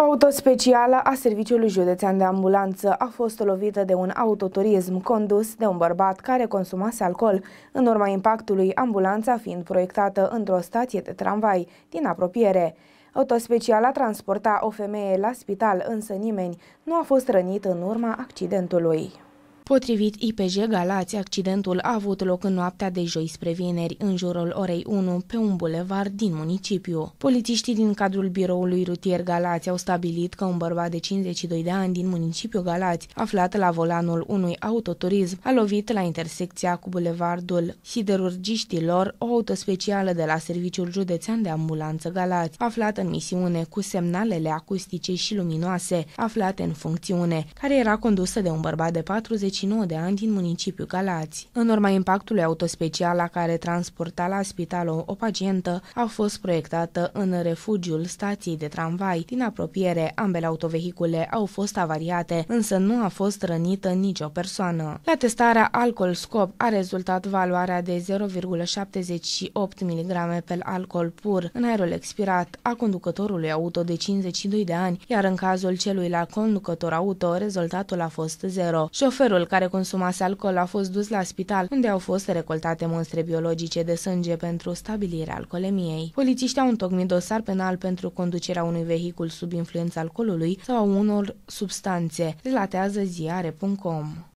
O auto specială a Serviciului Județean de Ambulanță a fost lovită de un autoturism condus de un bărbat care consumase alcool. În urma impactului, ambulanța fiind proiectată într-o stație de tramvai din apropiere. Autospeciala transporta o femeie la spital, însă nimeni nu a fost rănit în urma accidentului. Potrivit IPJ Galați, accidentul a avut loc în noaptea de joi spre vineri, în jurul orei 1, pe un bulevard din municipiu. Polițiștii din cadrul biroului rutier Galați au stabilit că un bărbat de 52 de ani din municipiul Galați, aflat la volanul unui autoturism, a lovit la intersecția cu bulevardul siderurgiștilor o auto specială de la Serviciul Județean de Ambulanță Galați, aflată în misiune cu semnalele acustice și luminoase, aflate în funcțiune, care era condusă de un bărbat de 40 29 de ani din municipiul Galați. În urma impactului autospecial la care transporta la spital o pacientă, a fost proiectată în refugiul stației de tramvai. Din apropiere, ambele autovehicule au fost avariate, însă nu a fost rănită nicio persoană. La testarea alcool scop a rezultat valoarea de 0,78 mg pe alcool pur în aerul expirat a conducătorului auto de 52 de ani, iar în cazul celui la conducător auto, rezultatul a fost zero. Șoferul care consumase alcool a fost dus la spital, unde au fost recoltate monstre biologice de sânge pentru stabilirea alcoolemiei. Polițiștii au întocmit dosar penal pentru conducerea unui vehicul sub influența alcoolului sau a unor substanțe, relatează ziare.com.